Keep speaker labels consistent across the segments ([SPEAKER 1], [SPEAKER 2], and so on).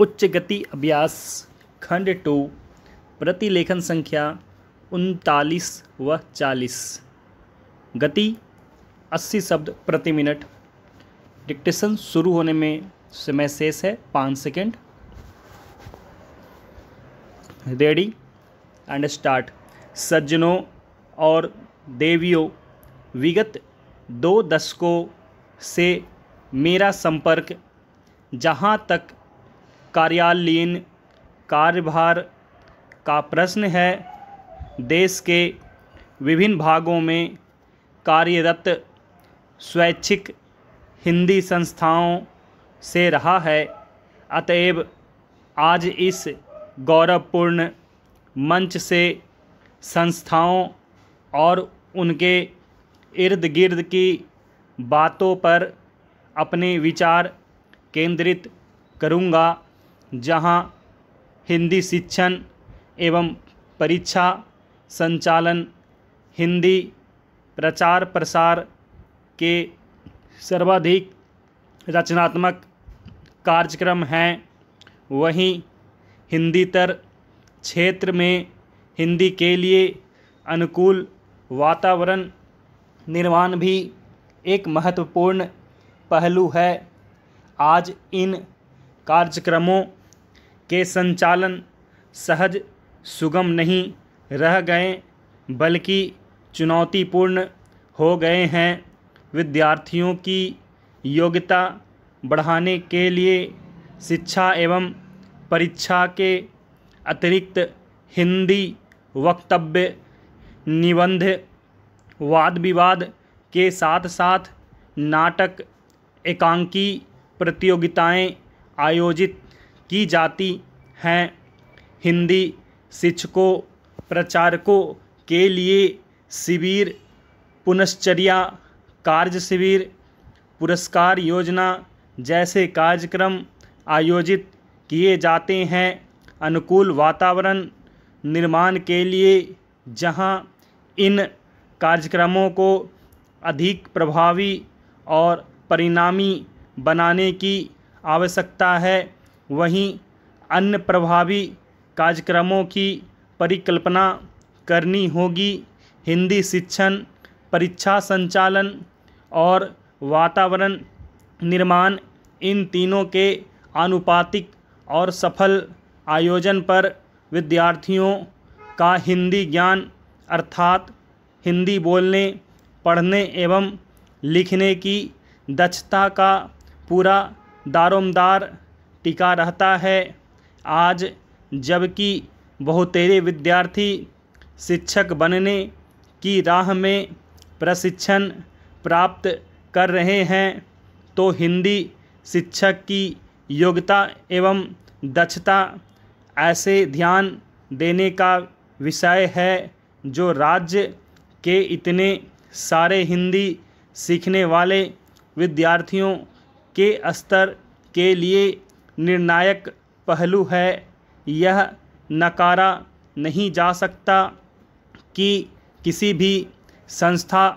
[SPEAKER 1] उच्च गति अभ्यास खंड टू प्रतिलेखन संख्या उनतालीस व चालीस गति अस्सी शब्द प्रति मिनट डिक्टेशन शुरू होने में समय शेष है पाँच सेकेंड रेडी एंड स्टार्ट सज्जनों और देवियों विगत दो दशकों से मेरा संपर्क जहाँ तक कार्यालयीन कार्यभार का प्रश्न है देश के विभिन्न भागों में कार्यरत स्वैच्छिक हिंदी संस्थाओं से रहा है अतएव आज इस गौरवपूर्ण मंच से संस्थाओं और उनके इर्द गिर्द की बातों पर अपने विचार केंद्रित करूंगा जहां हिंदी शिक्षण एवं परीक्षा संचालन हिंदी प्रचार प्रसार के सर्वाधिक रचनात्मक कार्यक्रम हैं वहीं हिंदीतर क्षेत्र में हिंदी के लिए अनुकूल वातावरण निर्माण भी एक महत्वपूर्ण पहलू है आज इन कार्यक्रमों के संचालन सहज सुगम नहीं रह गए बल्कि चुनौतीपूर्ण हो गए हैं विद्यार्थियों की योग्यता बढ़ाने के लिए शिक्षा एवं परीक्षा के अतिरिक्त हिंदी वक्तव्य निबंध वाद विवाद के साथ साथ नाटक एकांकी प्रतियोगिताएं आयोजित की जाती हैं हिंदी शिक्षकों प्रचारकों के लिए शिविर पुनश्चर्या कार्य शिविर पुरस्कार योजना जैसे कार्यक्रम आयोजित किए जाते हैं अनुकूल वातावरण निर्माण के लिए जहां इन कार्यक्रमों को अधिक प्रभावी और परिणामी बनाने की आवश्यकता है वहीं अन्य प्रभावी कार्यक्रमों की परिकल्पना करनी होगी हिंदी शिक्षण परीक्षा संचालन और वातावरण निर्माण इन तीनों के आनुपातिक और सफल आयोजन पर विद्यार्थियों का हिंदी ज्ञान अर्थात हिंदी बोलने पढ़ने एवं लिखने की दक्षता का पूरा दारोमदार टिका रहता है आज जबकि बहुतेरे विद्यार्थी शिक्षक बनने की राह में प्रशिक्षण प्राप्त कर रहे हैं तो हिंदी शिक्षक की योग्यता एवं दक्षता ऐसे ध्यान देने का विषय है जो राज्य के इतने सारे हिंदी सीखने वाले विद्यार्थियों के स्तर के लिए निर्णायक पहलू है यह नकारा नहीं जा सकता कि किसी भी संस्था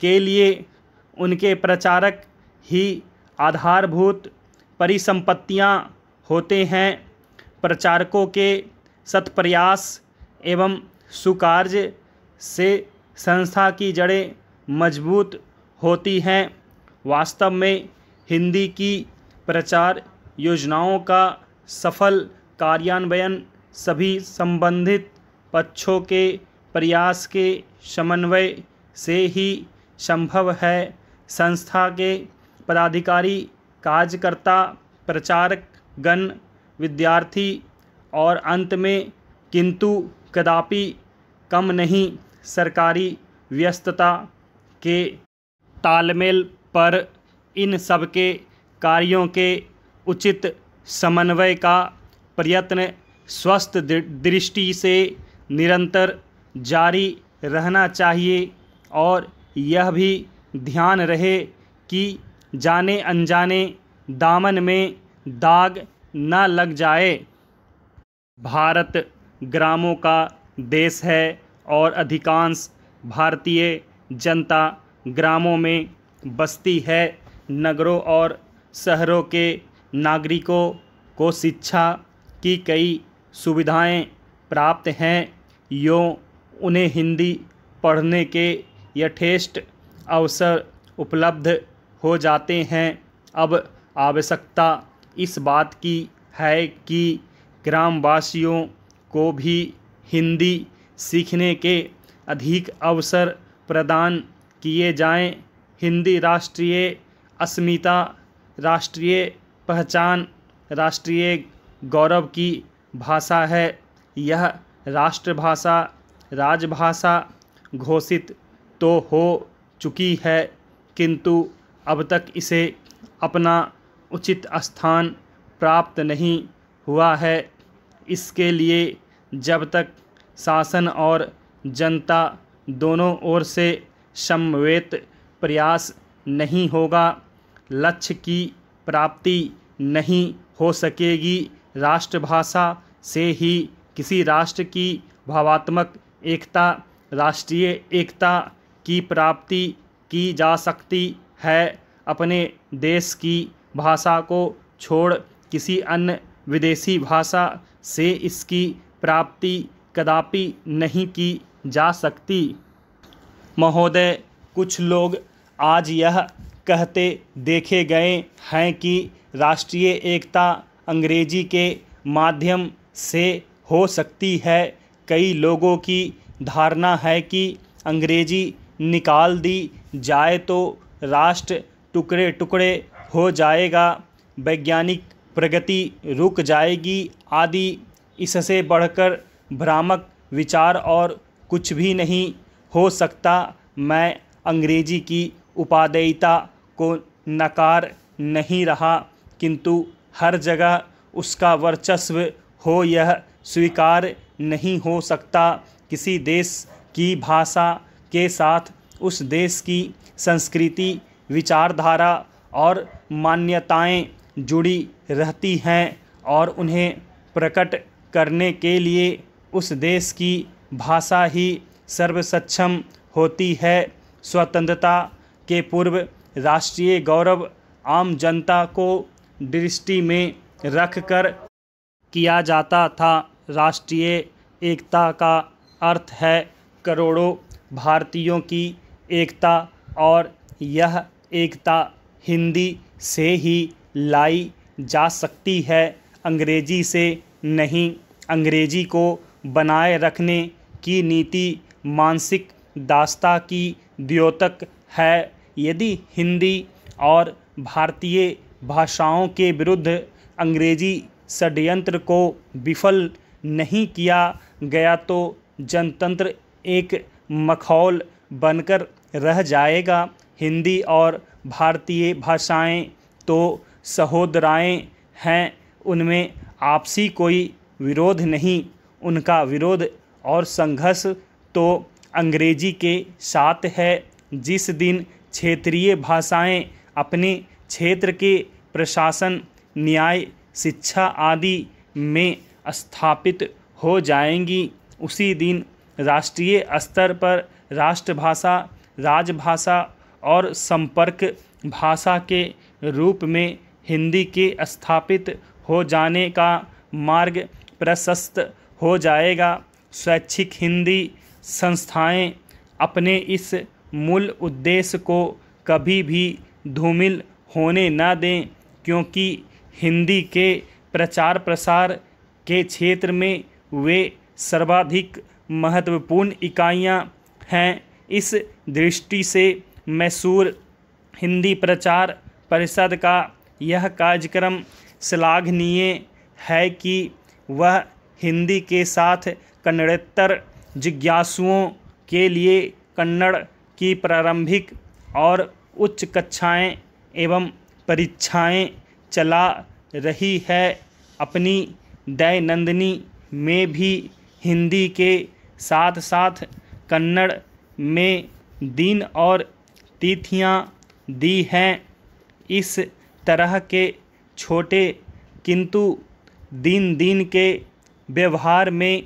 [SPEAKER 1] के लिए उनके प्रचारक ही आधारभूत परिसंपत्तियां होते हैं प्रचारकों के सत्प्रयास एवं सुकार्य से संस्था की जड़ें मजबूत होती हैं वास्तव में हिंदी की प्रचार योजनाओं का सफल कार्यान्वयन सभी संबंधित पक्षों के प्रयास के समन्वय से ही संभव है संस्था के पदाधिकारी कार्यकर्ता प्रचारक गण विद्यार्थी और अंत में किंतु कदापि कम नहीं सरकारी व्यस्तता के तालमेल पर इन सबके कार्यों के उचित समन्वय का प्रयत्न स्वस्थ दृष्टि से निरंतर जारी रहना चाहिए और यह भी ध्यान रहे कि जाने अनजाने दामन में दाग न लग जाए भारत ग्रामों का देश है और अधिकांश भारतीय जनता ग्रामों में बसती है नगरों और शहरों के नागरिकों को शिक्षा की कई सुविधाएं प्राप्त हैं यों उन्हें हिंदी पढ़ने के यथेष्ट अवसर उपलब्ध हो जाते हैं अब आवश्यकता इस बात की है कि ग्रामवासियों को भी हिंदी सीखने के अधिक अवसर प्रदान किए जाएं हिंदी राष्ट्रीय अस्मिता राष्ट्रीय पहचान राष्ट्रीय गौरव की भाषा है यह राष्ट्रभाषा राजभाषा घोषित तो हो चुकी है किंतु अब तक इसे अपना उचित स्थान प्राप्त नहीं हुआ है इसके लिए जब तक शासन और जनता दोनों ओर से समवेत प्रयास नहीं होगा लक्ष्य की प्राप्ति नहीं हो सकेगी राष्ट्रभाषा से ही किसी राष्ट्र की भावात्मक एकता राष्ट्रीय एकता की प्राप्ति की जा सकती है अपने देश की भाषा को छोड़ किसी अन्य विदेशी भाषा से इसकी प्राप्ति कदापि नहीं की जा सकती महोदय कुछ लोग आज यह कहते देखे गए हैं कि राष्ट्रीय एकता अंग्रेजी के माध्यम से हो सकती है कई लोगों की धारणा है कि अंग्रेजी निकाल दी जाए तो राष्ट्र टुकड़े टुकड़े हो जाएगा वैज्ञानिक प्रगति रुक जाएगी आदि इससे बढ़कर भ्रामक विचार और कुछ भी नहीं हो सकता मैं अंग्रेजी की उपादेयता को नकार नहीं रहा किंतु हर जगह उसका वर्चस्व हो यह स्वीकार नहीं हो सकता किसी देश की भाषा के साथ उस देश की संस्कृति विचारधारा और मान्यताएं जुड़ी रहती हैं और उन्हें प्रकट करने के लिए उस देश की भाषा ही सर्वसक्षम होती है स्वतंत्रता के पूर्व राष्ट्रीय गौरव आम जनता को दृष्टि में रख कर किया जाता था राष्ट्रीय एकता का अर्थ है करोड़ों भारतीयों की एकता और यह एकता हिंदी से ही लाई जा सकती है अंग्रेजी से नहीं अंग्रेजी को बनाए रखने की नीति मानसिक दास्ता की द्योतक है यदि हिंदी और भारतीय भाषाओं के विरुद्ध अंग्रेजी षड्यंत्र को विफल नहीं किया गया तो जनतंत्र एक मखौल बनकर रह जाएगा हिंदी और भारतीय भाषाएं तो सहोदराएं हैं उनमें आपसी कोई विरोध नहीं उनका विरोध और संघर्ष तो अंग्रेजी के साथ है जिस दिन क्षेत्रीय भाषाएं अपने क्षेत्र के प्रशासन न्याय शिक्षा आदि में स्थापित हो जाएंगी उसी दिन राष्ट्रीय स्तर पर राष्ट्रभाषा राजभाषा और संपर्क भाषा के रूप में हिंदी के स्थापित हो जाने का मार्ग प्रशस्त हो जाएगा स्वैच्छिक हिंदी संस्थाएं अपने इस मूल उद्देश्य को कभी भी धूमिल होने ना दें क्योंकि हिंदी के प्रचार प्रसार के क्षेत्र में वे सर्वाधिक महत्वपूर्ण इकाइयाँ हैं इस दृष्टि से मैसूर हिंदी प्रचार परिषद का यह कार्यक्रम श्लाघनीय है कि वह हिंदी के साथ कन्नड़तर जिज्ञासुओं के लिए कन्नड़ की प्रारंभिक और उच्च कक्षाएं एवं परीक्षाएं चला रही है अपनी दयनंदिनी में भी हिंदी के साथ साथ कन्नड़ में दिन और तिथियाँ दी हैं इस तरह के छोटे किंतु दिन दिन के व्यवहार में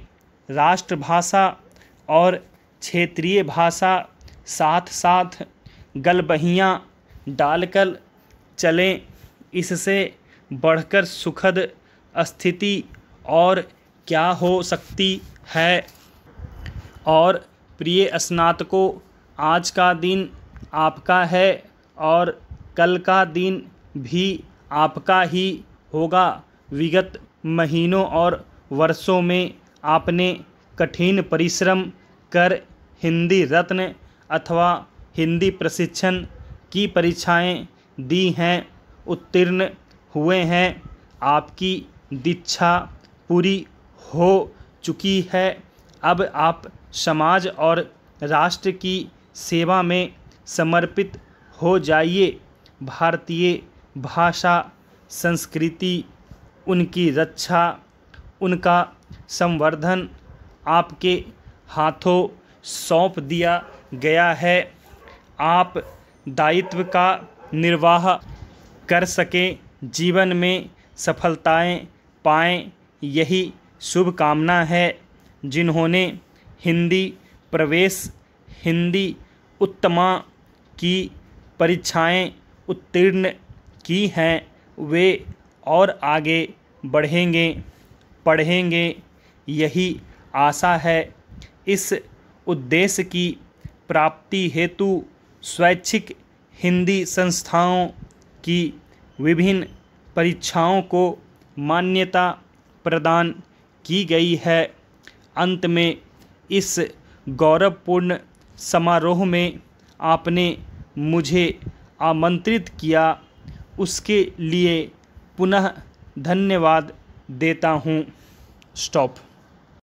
[SPEAKER 1] राष्ट्रभाषा और क्षेत्रीय भाषा साथ साथ गलबहियाँ डालकर चलें इससे बढ़कर सुखद स्थिति और क्या हो सकती है और प्रिय स्नातकों आज का दिन आपका है और कल का दिन भी आपका ही होगा विगत महीनों और वर्षों में आपने कठिन परिश्रम कर हिंदी रत्न अथवा हिंदी प्रशिक्षण की परीक्षाएं दी हैं उत्तीर्ण हुए हैं आपकी दीक्षा पूरी हो चुकी है अब आप समाज और राष्ट्र की सेवा में समर्पित हो जाइए भारतीय भाषा संस्कृति उनकी रक्षा उनका संवर्धन आपके हाथों सौंप दिया गया है आप दायित्व का निर्वाह कर सकें जीवन में सफलताएं पाएं यही शुभकामना है जिन्होंने हिंदी प्रवेश हिंदी उत्तमा की परीक्षाएं उत्तीर्ण की हैं वे और आगे बढ़ेंगे पढ़ेंगे यही आशा है इस उद्देश्य की प्राप्ति हेतु स्वैच्छिक हिंदी संस्थाओं की विभिन्न परीक्षाओं को मान्यता प्रदान की गई है अंत में इस गौरवपूर्ण समारोह में आपने मुझे आमंत्रित किया उसके लिए पुनः धन्यवाद देता हूँ स्टॉप